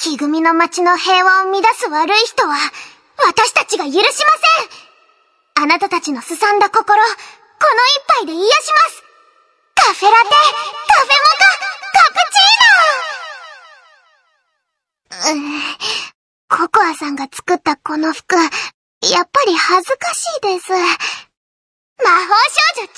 木組の町の平和を乱す悪い人は、私たちが許しませんあなたたちのすさんだ心、この一杯で癒しますカフェラテ、カフェモカ、カプチーノうーん、ココアさんが作ったこの服、やっぱり恥ずかしいです。魔法少女チノ